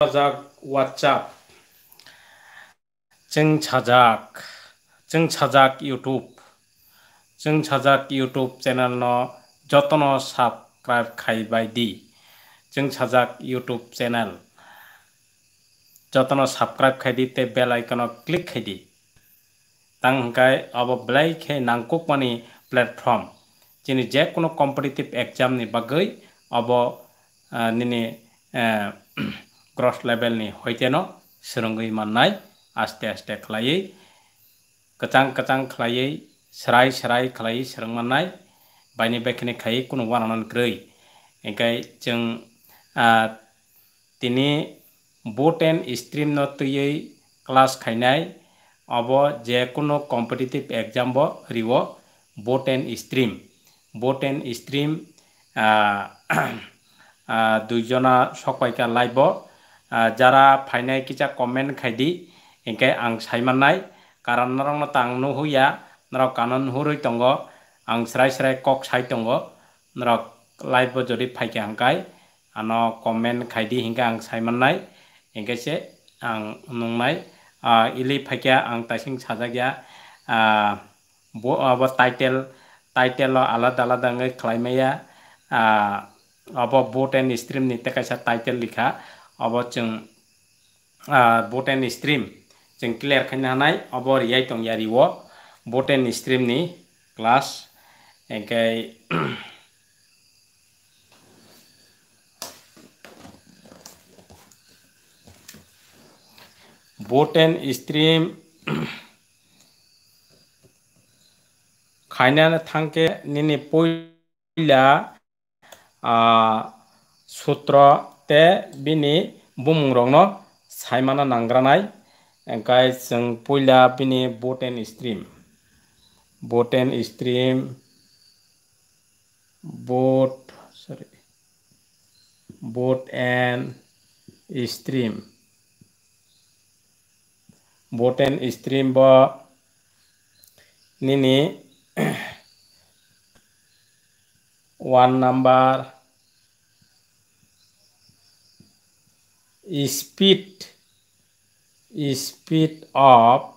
찾아 왓잡 증 찾아 증 찾아 유튜브 증 찾아 유튜브 채널 너 যতন সাবস্ক্রাইব খাইবাই দি যোন সাজাক ইউটিউব চেনেল যতন সাবস্ক্রাইব খাই দি তে বেল আইকন ক্লিক খাই দি তাং হংকাই অব বেলাই খে নাংকুক মানি প্ল্যাটফর্ম যিনি যে কোনো কম্পিটিটিভ এক্সাম নি বাগৈ অব নিনি क्रस लेभेलनि হইতেন सोलोंयै माननाय आस्ते आस्ते খাই गोजां गोजां খাই सोराय सोराय খাই सोलोंमाननाय बायनि বাইনি खायै कुनु वानानग्रै ओंखाय जों যিনি boat stream stream class class খাইনাই অব কোনো কম্পিটিটিভ এক্সাম ৰিব boat and stream boat and stream দুইজনা সকাইকা লাইব যারা ফাইনাই কিছা কমেন্ট খাইদি এঙ্কে আং সাইমানাই কারণ নর তাং নুহুইয়া নর কানন হুরুই তঙ্গ আং স্রাই স্রাই কক সাই তঙ্গ নর লাইভ যদি ফাইকে আঙ্কাই আন কমেন্ট খাইদি হিংকে আং সাইমানাই এঙ্কে সে আং নাই ইলি ফাইকিয়া আং তাইসিং সাজাগিয়া অব টাইটেল টাইটেল আলাদা আলাদা খাইমাইয়া অব বোট এন্ড স্ট্রিম নিতে কাইসা টাইটেল লিখা obochin botany stream jeng clear khanya hanai obor yai tong yari wo botany stream ni class engkai botan stream খাইনার থাঙ্কে নিনে পইলা সূত্র te bini bumung rok no saimana nangranai engkai jeng puila bini boten stream boten stream boat sorry boat and stream boten stream ba nini one number speed speed of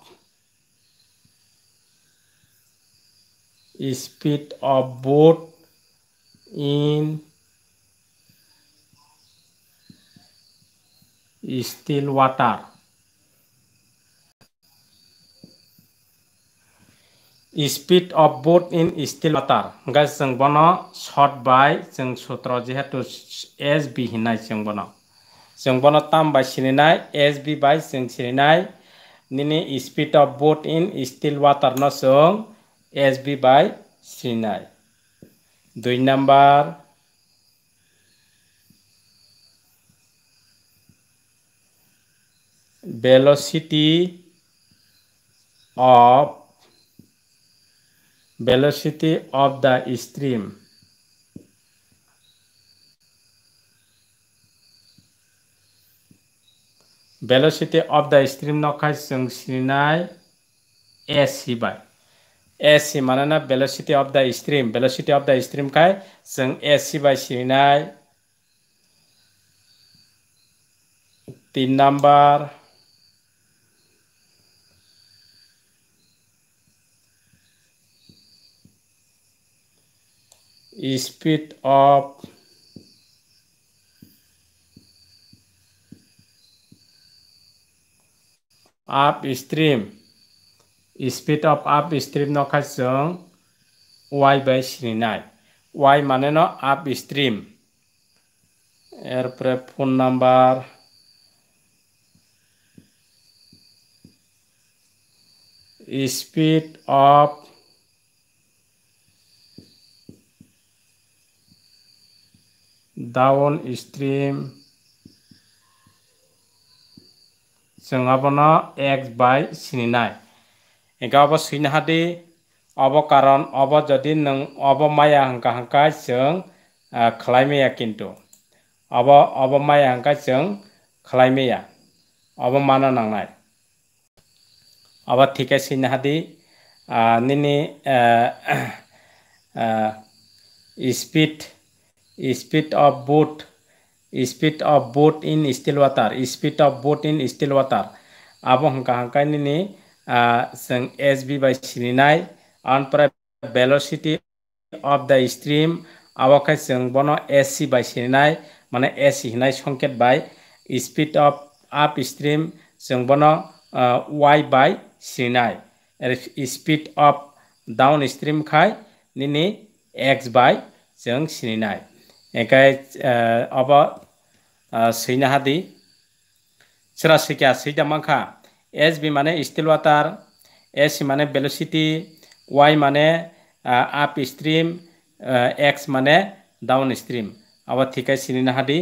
speed of boat in still water speed of boat in still water guys जों बनो short bye जों सूत्र जिहेतु S B हिनाय जों जों बनो ताम बाय सिनिनाय एस बि बाय जों सिनिनाय निनि speed of boat in still water न जों एस बि बाय सिनिनाय दुइ नाम्बार velocity अफ velocity अफ the stream velocity of the stream नखाय जों सिनाय एस हिबाय एस हि मानोना velocity of the stream velocity of the stream खाय जों एस हिबाय सिनाय तीन number speed of upstream. Speed of upstream no kha jong y by sinai. y mane no upstream. এর পরে phone number speed of down stream চুঙাপন এক বাই চিনি নাই এগাব চিনহাদি অব কারণ অব যদি নবমায়া হাঙ্কা হাঙ্কা যাইমেয়া কিন্তু অব অবমায়া হাঙ্কা যাইমেয়া অবমান নাই অব ঠিকে চিনহাদি নি speed speed of boat speed of boat in still water speed of boat in still water अब हंका हंकानी जों एस बी बाय सिनाय ओमफ्राय वेलोसिटी द स्ट्रीम अबखाय जों बनो एस सी बाय सिनाय माने एस हिनाय संकेत बाय स्पीड ऑफ आप स्ट्रीम जों बनो वाई बाय सिनाय स्पीड ऑफ डाउन स्ट्रीम खाय निनि एक्स बाय जों सिनाय একাই অব সৈনাহাদি চেরা শিকা সেইটা মাখা এস বি মানে স্টিল ওয়াটার এস মানে বেলোসিটি ওয়াই মানে আপ স্ট্রিম এক্স মানে ডাউন স্ট্রিম অব ঠিক সিনহাদি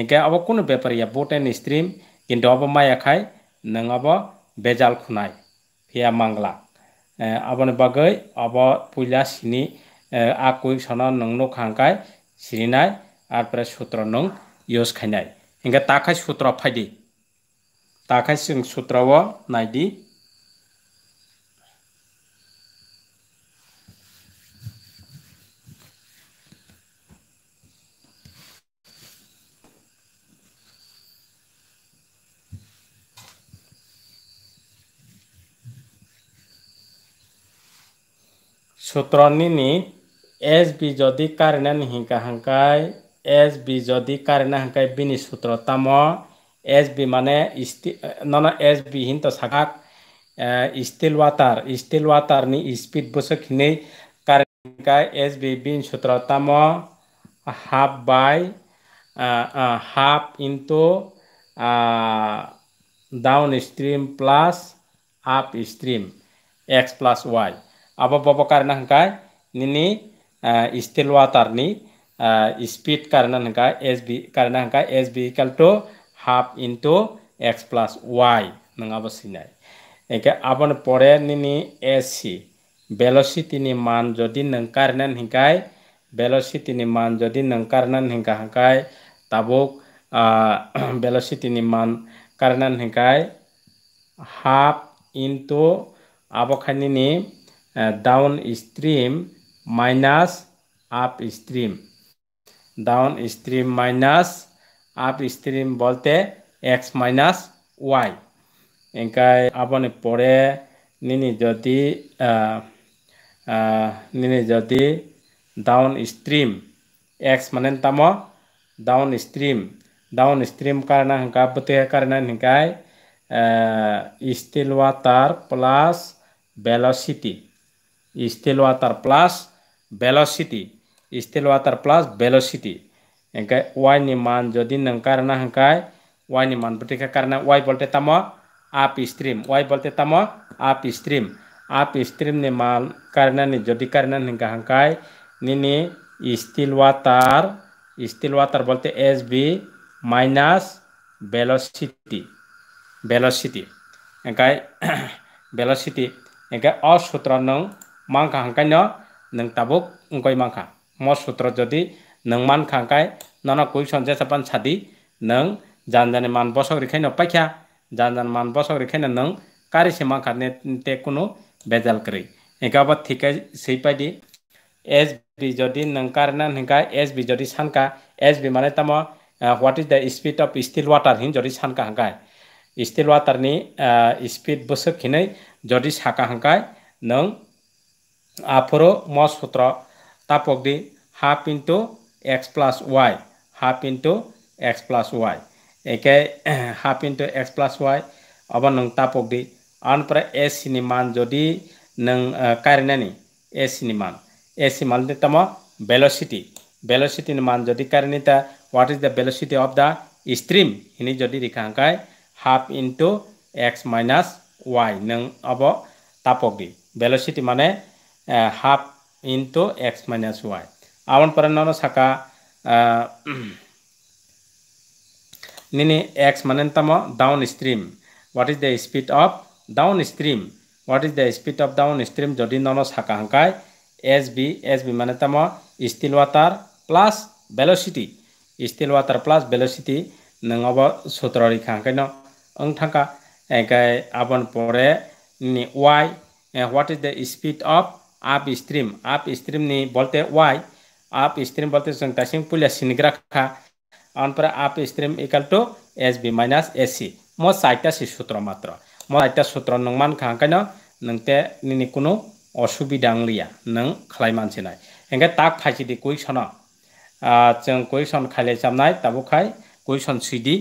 একে অব কোনো ব্যাপারী বোট এন স্ট্রিম কিন্তু অব মাই এখাই নব বেজাল খুনাই ফিয়া মাংলা আবনে বাকে অব পুইলা সিনি আক কুইক সন নো খাঙ্কায় सिरिनाय आर प्राय सूत्र नंग यूज खाइनाय इंगा ताखाय सूत्र फायदि ताखाय जों सूत्रव नायदि सूत्रनि এজ বি যদি কাৰণে নিশিকা হাংকাই এজ বি যদি কাৰণে হাংকাই বিনি সূত্ৰ তাম এজ বি মানে ইষ্টি নন এজ বি হিন্ত চাকাক ষ্টিল ৱাটাৰ ষ্টিল ৱাটাৰ নি স্পীড বস্তুখিনি কাৰণে এজ বি বিন সূত্ৰ তাম half by half into down stream plus up stream X আব বব কাৰণে Eh, istilwatar ni eh, speed karena angka sb karena angka sb equal to half into x plus y nengapa sini? Eka apaan pore ini sc velocity ini man jadi nengkar neng hingkai velocity ini man jadi nengkar neng hingkai hingkai tabuk eh, velocity ini man karena hingkai half into apa kan ini downstream minus up stream down stream minus up stream बोलते X minus Y इनका अपने पढ़े नहीं जदि नहीं जदि down stream x माने तम डाउन स्ट्रीम डाउन स्ट्रीम कारण हंका बते कारण हंकाय still water plus velocity still water plus velocity istilah water plus velocity engkai y ni man jadi nengkar na engkai y ni man berarti karena y bolte tamo upstream y bolte tamo api stream ni man karena ni jadi karena engkai engkai nini still water still water bolte sb minus velocity velocity engkai velocity engkai all sutra nong mangka engkai no নাবুক কই মানখা ম সূত্র যদি নান খাঙ্কাই নন question যে সাপান ছাদি নান জানে মান বসক রেখাই নপাইখা জান জান মান বসক রেখাই নন কারি সে মানখা তে কোনো বেজাল করি এগাব ঠিকাই সেইপাইদি এস বি যদি নারে না হিঙ্কা এস বি যদি সানকা এস বি মানে তামা what is the speed of still water হিন যদি সানকা হাঙ্কায় স্টিল ওয়াটারনি স্পিড বসক হিনই যদি সাকা হাঙ্কায় আফরো মস সূত্র তাপক দি half into X plus Y half into X plus Y একে half into X plus Y অব ন তাপক দি আনপ্র এস সি মান যদি নাই এ সি নি মান এ সি মান তম বেলোসিটি বেলোসিটি মান যদি কারণে তা what is the velocity of the stream হিন যদি রেখা হাঁকায় half into X minus Y নব তাপক দি বেলোসিটি মানে half into X minus Y ಅವನ ಪರನವನು নিনি এক্স মানে তাম down stream what is the speed of down stream what is the speed of down stream যদি নন সাকা হাঙ্কায় এস বি এস বি মানে তাম still water plus velocity still water plus velocity নব সূত্র রেখা হাঁকাই অং থাকা এগাই আবন পরে নি Y what is the speed of up stream up stream नहीं बोलते वाई आप स्ट्रीम बोलते संतासिंग पुलिया सिनग्राखा অনপরে up stream equal to S B minus S C মো সাইটা সি সূত্র মাত্র মো সাইটা সূত্র নমান খাঙ্কাইন নংতে নিনি কোনো অসুবিধা লিয়া নং খালাই মানছি নাই এঙ্গে তাক ফাইসি দি কুইকশন চং কুইকশন খাইলে চামনাই তাবো খাই কুইকশন সুইদি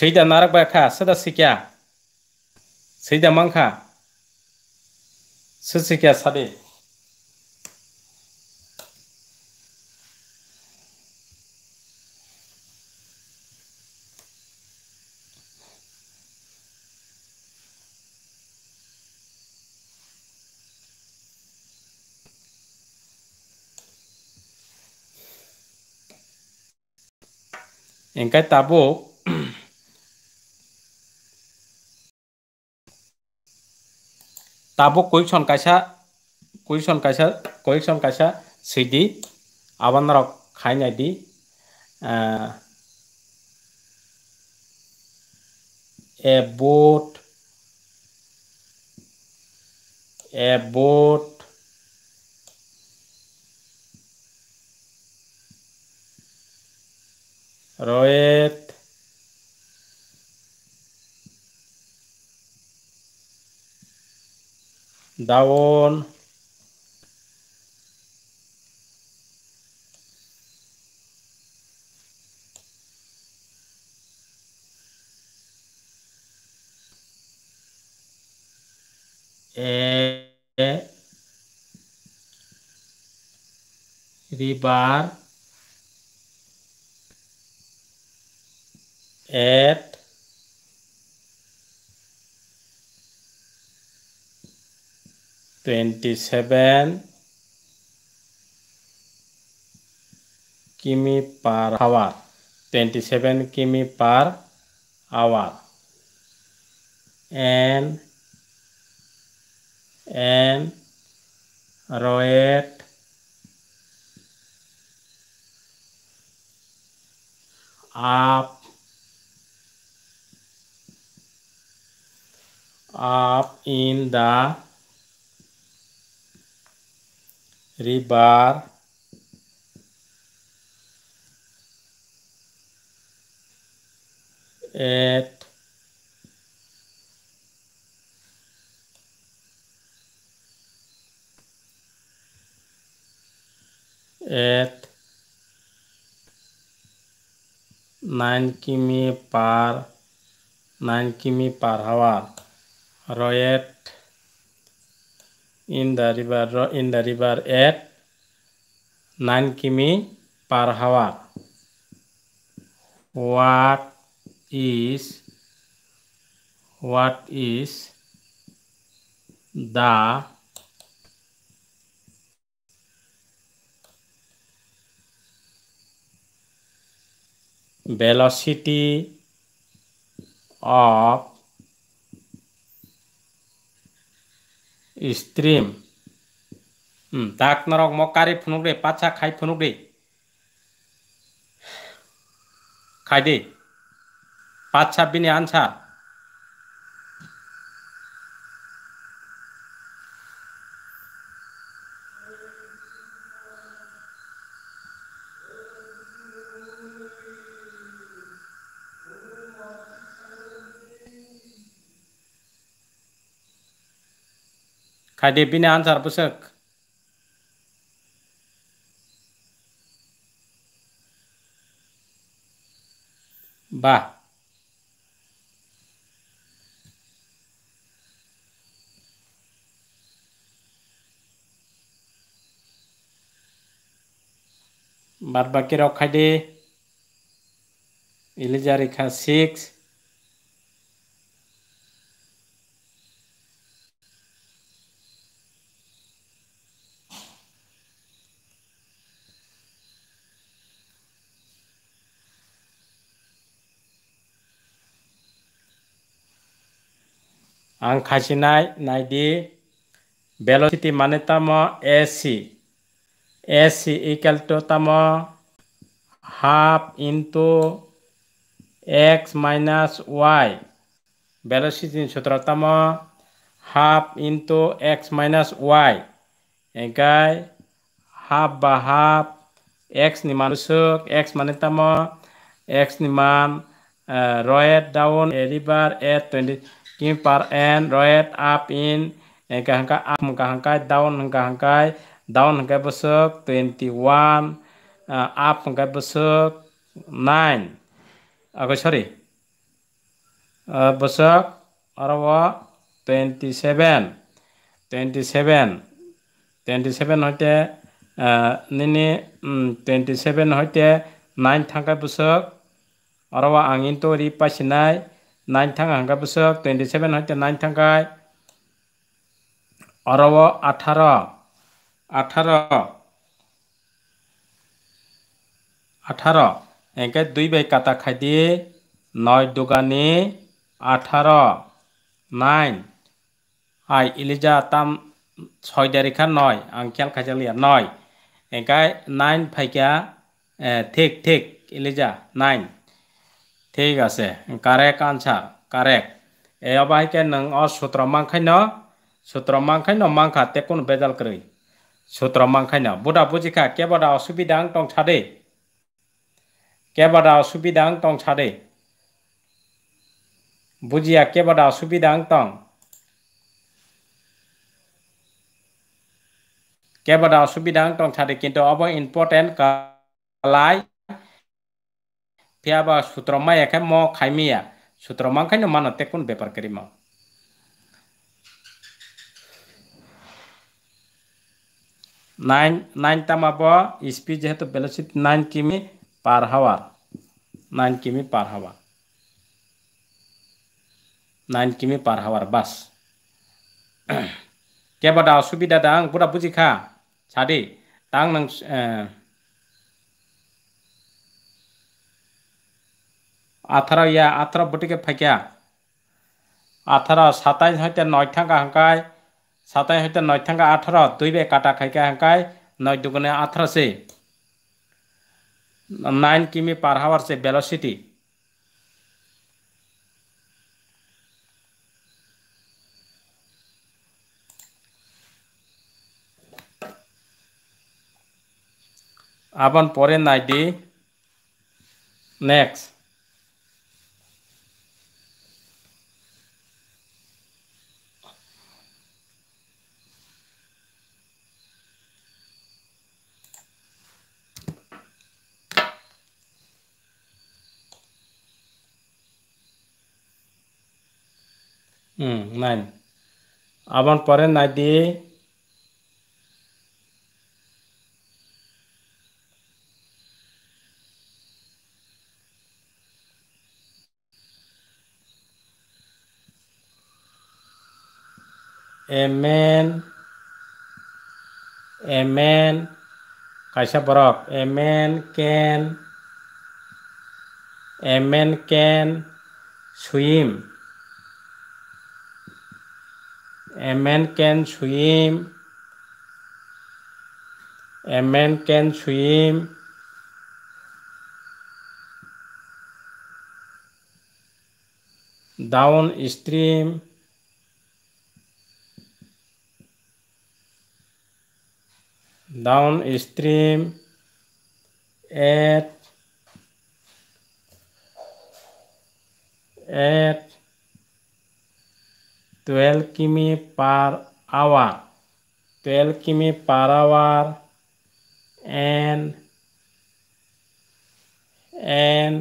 Seida narak baka sada sikya. mangka sada Sesikya sabi. Engkau tabuk tabo kuik kaisa kuik kaisa kuik son kaisa sidi aban rok khaina di a boat a boat roet daun eh, ribar eh. at 27 kimi per hour 27 kimi per hour and and right. up up in the river at at 9 km पर 9 km per hour रोएट in the river in the river at 9 kimi per hour. What is what is the velocity of stream ডাকনরক মকারে ফুনুগ্রে পাছা খাই ফুনুগ্রে খাই দে পাছা বিনে answer Kade pini ansar pusak. Ba. Barbakir okade. Ilijari ka 6. ang khasinai naidi velocity mane tamo ac ac equal to tamo half into x minus y velocity in sutra tamo half into x minus y engai half by half x ni manusuk x mane tamo x ni man uh, roet down a river at 20 kim par en roet up in hingka hingka up hingka hingka down hingka hingka down hingka besok 21 uh, up hingka besok 9 aku sorry uh, besok arwa 27 27 27 হইতে নিনি 27 হইতে 9 থাকা বছর আরবা আঙিন তৈরি পাশিনায় nine থাঙ্গা হাঙ্গা বসক twenty seven হইতে নাইন থাঙ্গায় অরব আঠার আঠার আঠার একে দুই বাই কাটা খাই দিয়ে নয় দোকানে আঠার নাইন আই ইলিজা তাম ছয় তারিখা নয় আং খেয়াল খাইজালিয়া নয় একাই নাইন ফাইকা ঠিক ঠিক ইলিজা নাইন ঠিক আছে কারেক্ট আনসার কারেক্ট এ অবাহিকে নং অ সূত্র মাংখাইন সূত্র মাংখাইন মাংখা তে কোন বেজাল করি সূত্র মাংখাইন বুদা বুঝিখা কেবাদা অসুবিধা আং টং ছাদে কেবাদা অসুবিধা আং টং ছাদে বুঝিয়া কেবাদা অসুবিধা আং টং কেবাদা অসুবিধা আং টং ছাদে কিন্তু অব ইম্পর্টেন্ট কালাই piaba sutroma ya kan mau kaimi ya sutroma kan mana tekun bepar kerima nine nine tama ispi speed jehetu velocity nine kimi parhawa nine kimi parhawa nine kimi par hour bas pada subida dang pura kah? chadi tang nang eh, আঠারো ইয়া আঠারো বুটিকে ফাঁকিয়া আঠারো সাতাইশ হইতে নয় থাঙ্গা হাঁকায় সাতাইশ হইতে নয় থাঙ্গা আঠারো দুই বে কাটা খাইকা হাঁকায় নয় দুগুণে আঠারো সে নাইন কিমি পার হাওয়ার সে ভেলোসিটি अपन पर नाइटी नेक्स्ट নাইন আবার পরে নাইটি এমেন এমেন কাইসা বরক Yemen can a man can swim A man can swim. A man can swim. Downstream. Downstream at at twelve km per our twelve km per our N N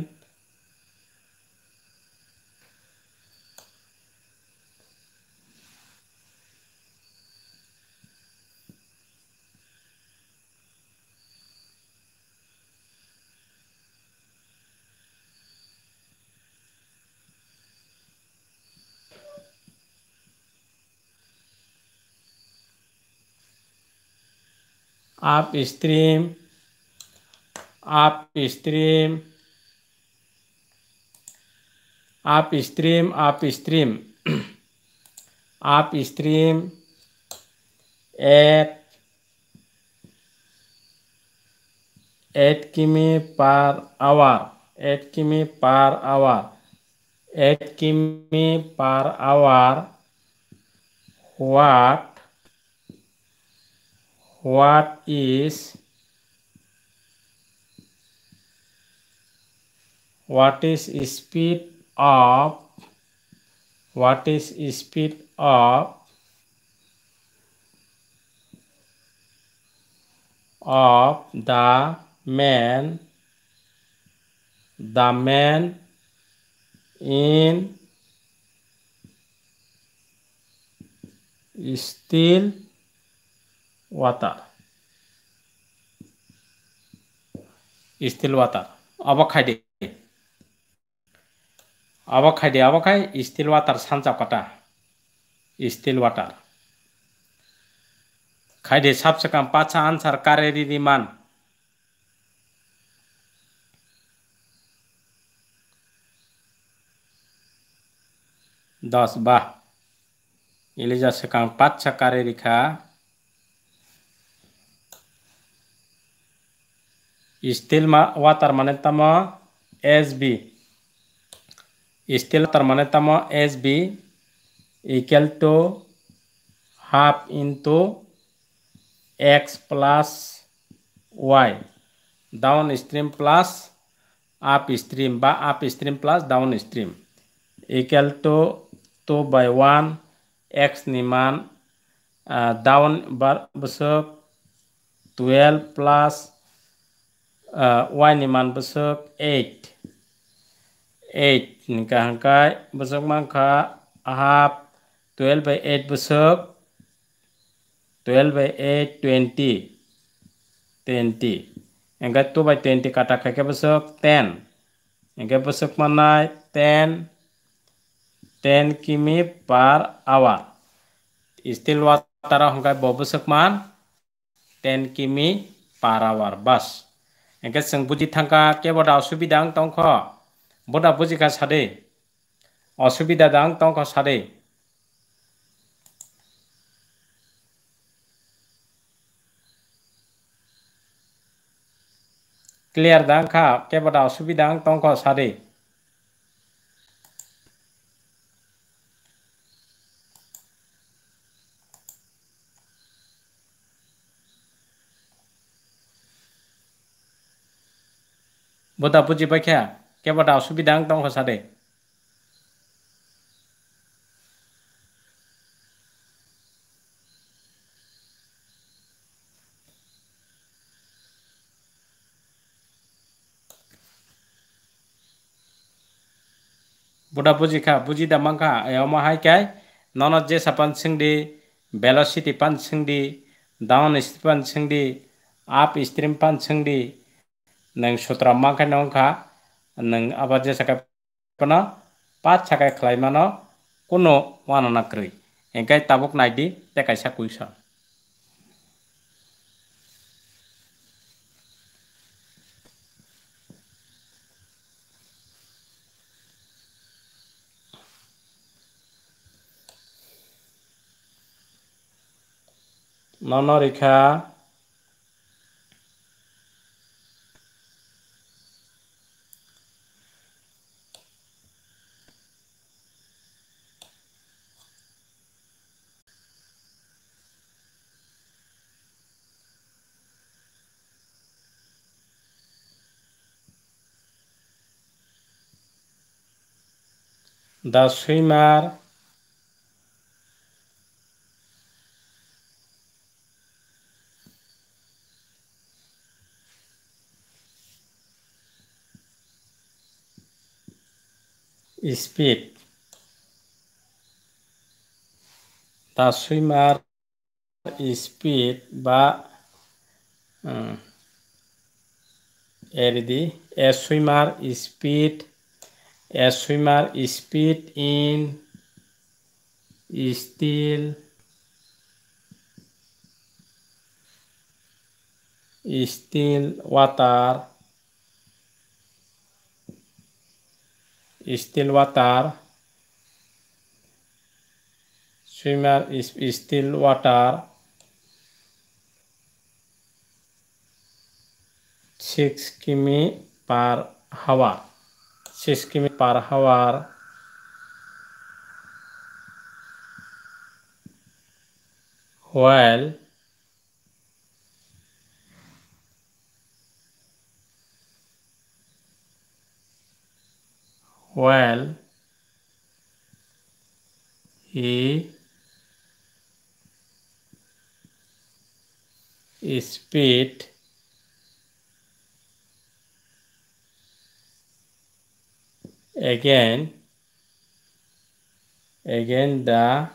आप स्त्री आप स्त्रीम आप स्त्रीम आप स्त्रीम आप स्त्रीम eight eight km per our eight km per our eight km per hour वाक what is what is speed of what is speed of of the man the man in steel वाता स्थिल वाता अबखाइडे अबखाइडे अबखाइ स्थिल वातार सानजाबकाटा स्थिल वाटार खाइडे सबसे कम पाचा answer कारे रिदी मान दस बाह इलेजा से काम पाचा खा रिखा स्टील वाटर मान तम एस बी स्टील वाटर मान तम S B equal to half into X plus Y down stream plus up stream up stream plus down stream equal to two by one X निमान down बार बस twelve plus wine uh, man besok eight eight nikah angkai besok mangka ahap twelve by eight besok twelve by eight twenty twenty angkai two by twenty kata kakek besok ten angkai besok mana ten ten kimi par awa. istilah tarah angkai bobo besok ten kimi par hour bus enke sung buji thangka ke boda osubida ang tong kho boda buji ka sade osubida dang tong kho sade clear दांखा के बड़ा असुविधा तंख सारे Buddha buji bakya kya bắt đầu suy đang trong khóa đề. Buddha buji kha buji da mang kha ayo ma hai kai nona je sapan sing di velocity pan sing di down span sing di up stream pan sing di नों सुत्रा मांखे नंखा नों आबाद जेसाखे पना पाच छाखे खलाइमान कुनो वाना नक्रै एंगे ताबुक नायदि तेकाय साकुइस नौ रेखा the swimmer speed the swimmer speed বা এর দি a swimmer speed A swimmer spit in still still water still water swimmer is still water six km per hour six km per hour well while he speed again again the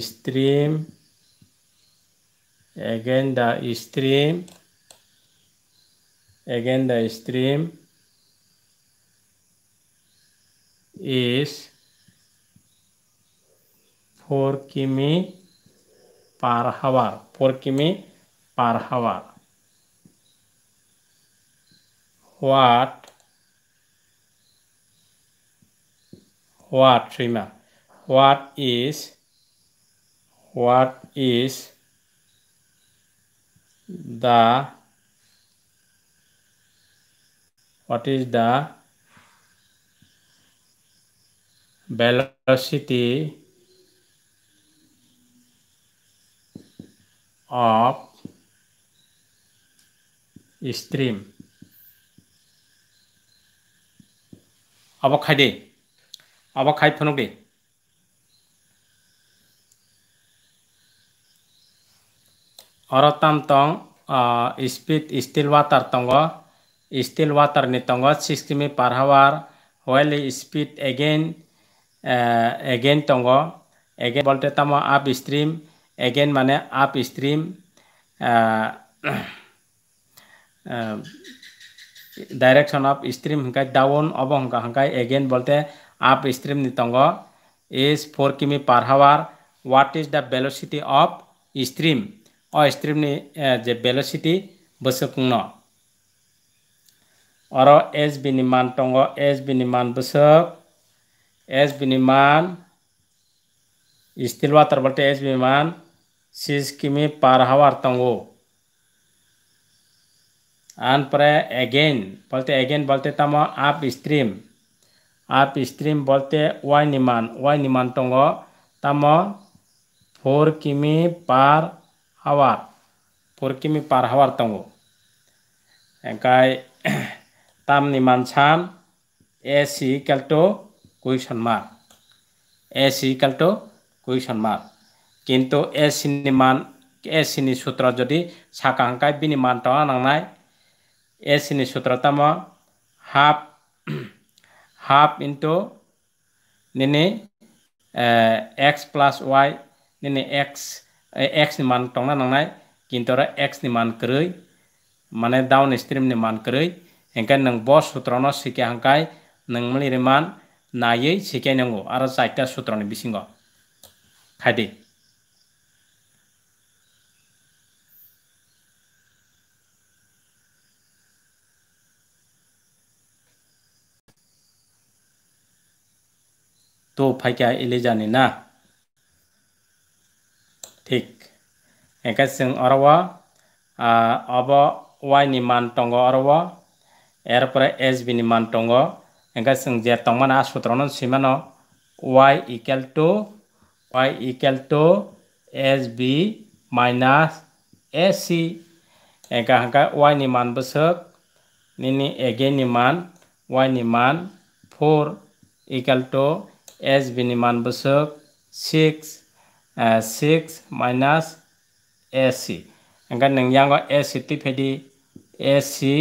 stream again the stream again the stream is 4 km per hour 4 km per hour what what remember what is what is the what is the velocity of stream अब खाई আব খাই ফনক দে অরতাম তং speed still water তঙ্গ still water নি তঙ্গ six km per hour while speed again again তঙ্গ এগেইন বলতে তাম আপ স্ট্রিম এগেইন মানে up stream direction of stream হাই ডাউন অব হাই এগেইন বলতে आप स्ट्रीम नितंग एज four km per hour what is the velocity of stream और स्ट्रीम ने जे बेलोसिटी बसकुंग और एस विनिमान टंग एस विनिमान बसक एस विनिमान स्टील वाटर बटे एस विमान सिज किमी पर हावर तंगो आन पर अगेन बोलते अगेन बोलते तम आप स्ट्रीम आप स्ट्रीम बोलते वाई निमान वाई निमान दङ ताम फोर किमी पार हावार फोर किमी पार हावार दङ ओमफ्राय तामनि मानसान एसि केल्टो कुइसन मार्क एसि केल्टो कुइसन मार्क किन्तु एसिनि मान एसिनि सूत्र जुदि साखा हांखाय बिनि मान दङ नांनाय एसिनि सूत्र ताम half half into nini x plus y nini x x ni man tong na nang nai kintora x ni man krui mane down stream ni man krui engkan nang boss sutra no sikya hangkai nang mali re man na ye sikya nangu ara saikta sutra ni bisingo khadi তো ফাইকা এলে জানে না ঠিক একা Singh অরওয়া of Y নি মান টঙ্গ অরওয়া এরপরে S B নি মান টঙ্গ একা সিং যে তংমান আ সূত্র সিমান Y equal to Y equal to S B minus S C একা হাঁকা ওয়াই নি মান বসক নি এগে নি মান ওয়াই নি মান ফোর ইকাল টু एस बिनि मान बसक सिक्स सिक्स माइनास एसि ओंखाय नों यांगो एसि तिफेदि एसि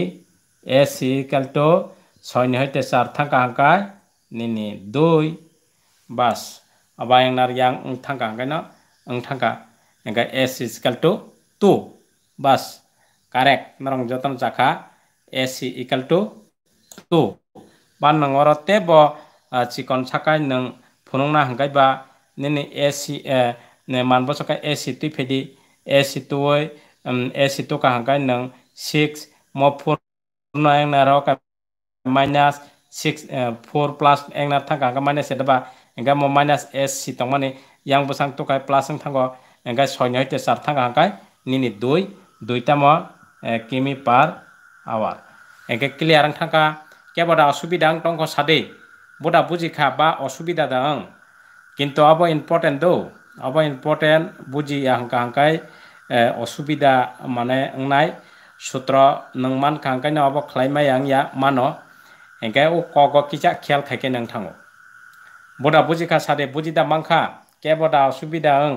एसि इकाल टु सयनि हयते चार थांखा हांखाय निनि दुइ बास अबा एंनार यांग ओं थांखा हांखाय न ओं थांखा करेक्ट नरं जतन जाखा एसि इकाल टू टु बा नों रते chikon sakai nung phunungna hangkai ba nini ac manbo sakai ac tu phedi ac tu oi ac tu ka hangkai nung 6 mo 4 no ang na ro ka minus 6 4 plus ang na thang ka minus eta ba enga mo minus ac tong mani yang bosang tu kai plus ang thango enga soinyo te sar thang hangkai nini 2 duita mo kimi par hour enga clear ang thang ka kebada asubidang tongko sade বুটা বুঝি খা বা অসুবিধা দাং কিন্তু আব important দৌ আব ইম্পর্টেন্ট বুঝি হাঙ্কা হাঙ্কাই অসুবিধা মানে নাই সূত্র নংমান খাঙ্কাইনো আব খাইমাই আং ইয়া মানো এঙ্কাই ও ক গ কিচা খেয়াল খাইকে নং থাঙ্গো বুটা বুঝি খা সাদে বুঝি দা মাংখা কে বদা অসুবিধা ওং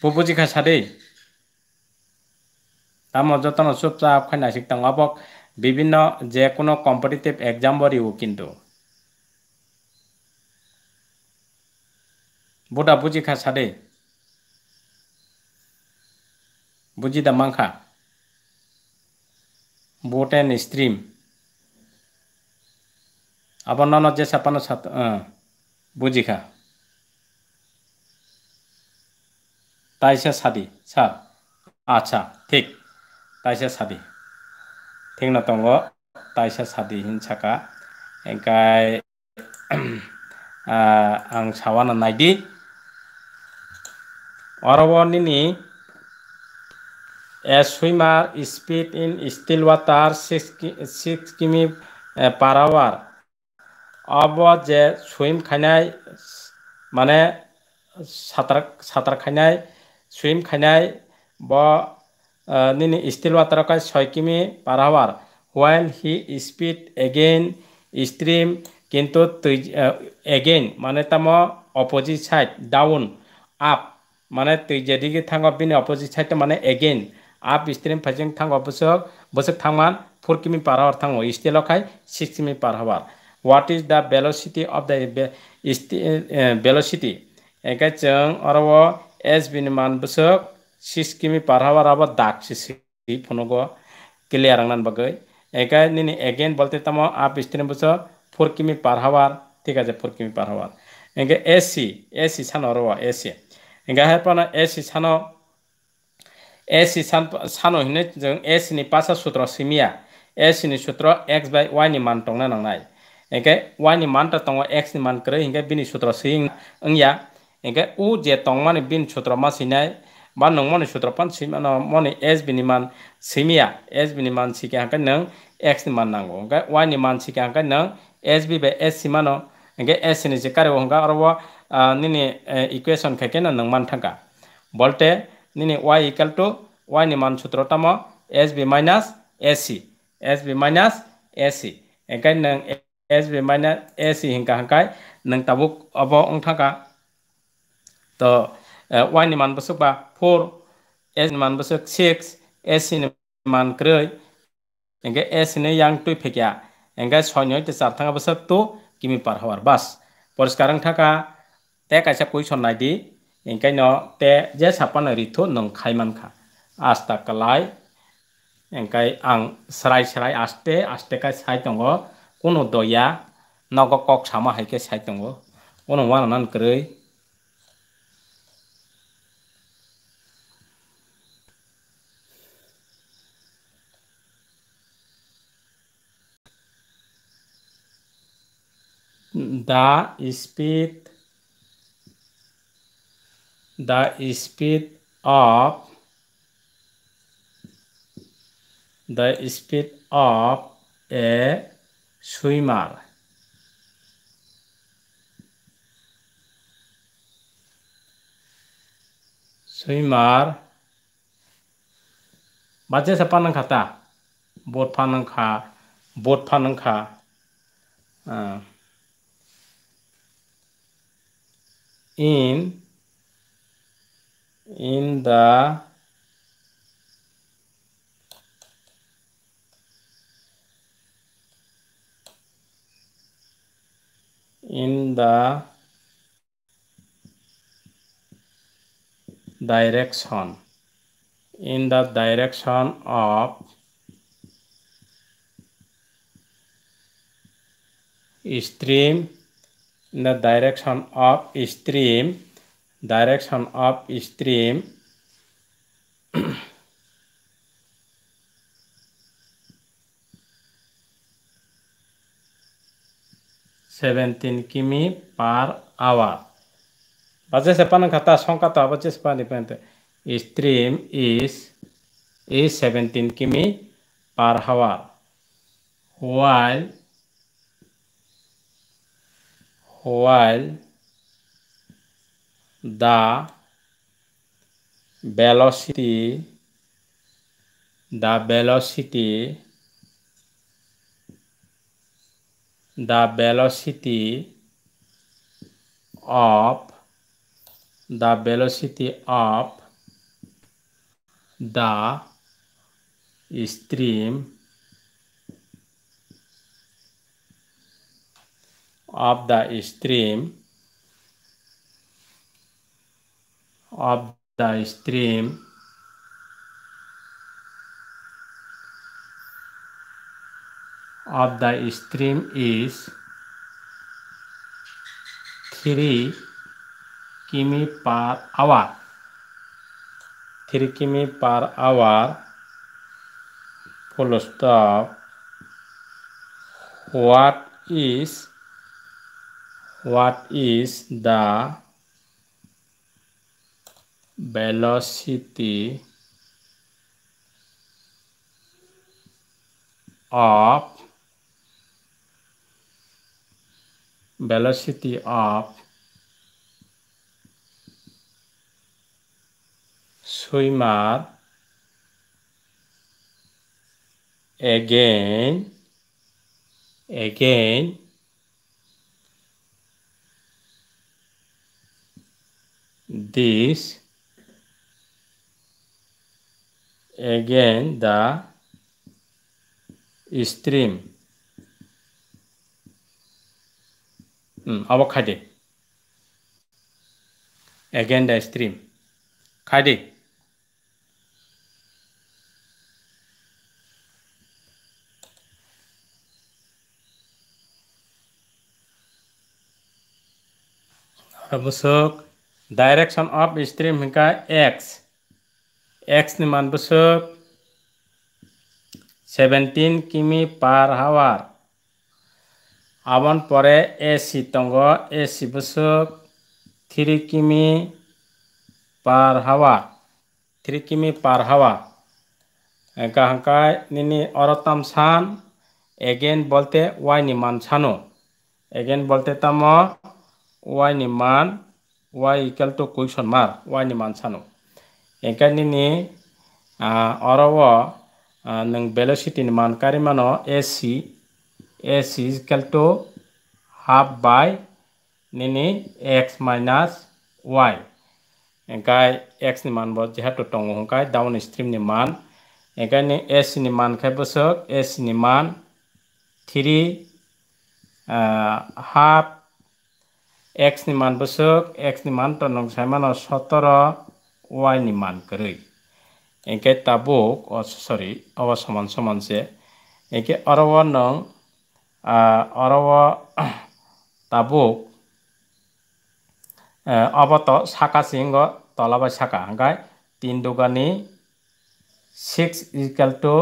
বুবুজি খা সাদে তা চাপ খাই খাইনা শিখতাম অবক বিভিন্ন যে কোনো কম্পিটিটিভ এক্সাম বরিও কিন্তু বুটা বুঝি খা সাদে বুঝি দা মাংখা বুট এন স্ট্রিম আবার নন যে সাপান সাত বুঝি খা তাই সে সাদি সার আচ্ছা ঠিক taisha sadi thengna tongo taisha sadi hinchaka engkai ang sawana naidi orobo nini a swimmer speed in still water 6 6 km per hour अब जे सुइम खानाय माने सातार सातार खानाय सुइम खानाय ब নিনি স্টিলমাত্রকায় ছয় km per hour while he speed again stream কিন্তু এগেইন মানে তাম অপোজিট সাইড ডাউন আপ মানে তুই যেদিকে থাঙ্গ বিনি অপোজিট সাইড মানে এগেইন আপ স্ট্রিম ফাইজিং থাঙ্গ অবশ্যক বসে থাঙ্গমান ফোর কিমি পার আওয়ার থাঙ্গ স্টিলকায় six km per hour what is the velocity of the velocity এগে চং অরব এস বিনি মান বসক सिस्किमी पारावर अब दाग सिस्की फुनुगो क्लियर अंगन बगै एकै निनि अगेन बोलते तम आप स्त्री बुछ फुरकिमी पारावर ठीक आछ फुरकिमी पारावर एगे एसी एसी छन अरो एसी एगे हे पन एसी छन एसी छन छन हिने जों एसी नि पासा सूत्र सिमिया एसी नि सूत्र एक्स बाय वाई नि मान टोंना नंगनाय एगे वाई नि मान त तंग एक्स नि मान करै हिंगे बिनि सूत्र सिंग अंगया एगे उ जे तंग माने बिन सूत्र मा सिनाय man nong moni sutra pan sim ano moni s bini man simia s bini man si kya kan nang x ni man nang wong y ni man si kya kan nang s b be s sima no ngge s ni si kare wong ka aro wa nini equation kha kena nang man thang ka bolte nini y equal to y ni man sutra ta mo s b minus s c s b minus s c ngge nang s b minus s c hinga hang kai nang tabuk abo ong thang ka to y ni man busuk ba 4 s man bo 6 s ni man krei enge s ni yang tu phekya enge sonyo te sar thanga bo tu kimi par hawar bas poriskarang thaka te kaisa koi sonnai di enge no te je sapan ritu nong khai man kha asta kalai enge ang srai srai aste aste ka sai tongo kono doya nago kok sama haike sai tongo kono wan nan krei the speed the speed of the speed of a swimmer swimmer baje sa panang kata bot panang kha bot panang kha uh, in in the in the direction in the direction of stream in the direction of stream direction of stream seventeen km per our बजे से पान खाता शौका तो बच्चे से पानी पे stream is is seventeen km per hour while while the velocity the velocity the velocity of the velocity of the stream of the stream of the stream of the stream is 3 kimi per hour 3 kimi per hour full stop what is what is the velocity of velocity of swimmer again again this again the stream um, avocado again the stream cardi 무석 direction of stream हिंका X X निमान बसक seventeen km per hour आवन परे AC तंग AC bus three किमी पार हावर three किमी per hour गाहकाय निनी औरतम सान eigen बोलते वाई निमान छानो एगेन बोलते तम वाई निमान ওয়াই ইকাল টু কুইশন মার ওয়াই নি মানসানো এখানে নি অরব নং বেলোসিটি মানকারী মানো এসি এসি ইকাল টু হাফ বাই নি এক্স মাইনাস ওয়াই এখাই এক্স নি মানব যেহেতু টঙ্গ হুকাই ডাউন স্ট্রিম নি মান এখানে এসি নি মানখাই বসক এসি নি মান থ্রি হাফ एक्सनि मान बसुक एक्सनि मान टनक साइमान सतर वाइनि मान करै एंके ताबुक सॉरी अव समान समान से एंके अरव नंग अरव ताबुक अबत साका सिंह तलाबाय साका हंगाय तीन दुगानि सिक्स इजिकल टू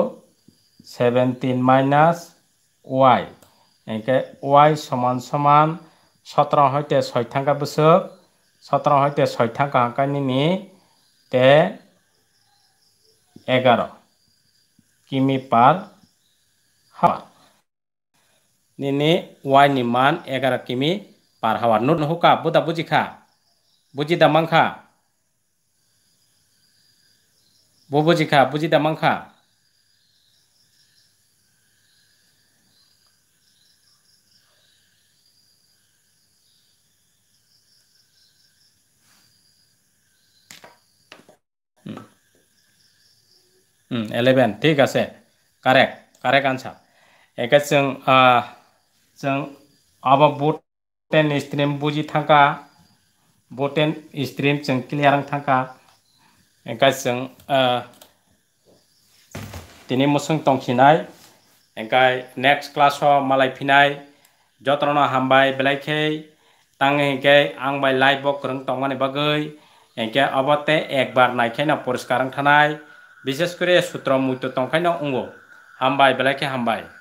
सेभेन तीन माइनास वाई एंके वाई समान समान সতেরো হইতে ছয় থাকা বছর সতেরো হইতে ছয় থাকা হাঁকানি নিয়ে তে এগারো কিমি পার হাওয়া নিনে ওয়াইনি মান এগারো কিমি পার হাওয়া নুন হুকা বুদা বুঝিখা বুঝিদা মাংখা বুবুজিখা বুঝিদা মাংখা इलेभेन ठीक है करेक्ट करेक्ट आंसर एक जों जों अब बोटेन स्ट्रीम बुझी थाका बोटेन स्ट्रीम जों क्लियर थाका एक जों दिनै मोसं दंखिनाय ओमफ्राय नेक्स्ट क्लासाव मालायफिनाय जत्न हामबाय बेलायखै ताङैखे आं बाय लाइभ बक रों दंमानि बागै एंखे अबते एक बार नायखायना परिष्कार थानाय বিশেষ করে সূত্র মূত্য তখন উঙ্গ হাম বাই বেলাকে হাম বাই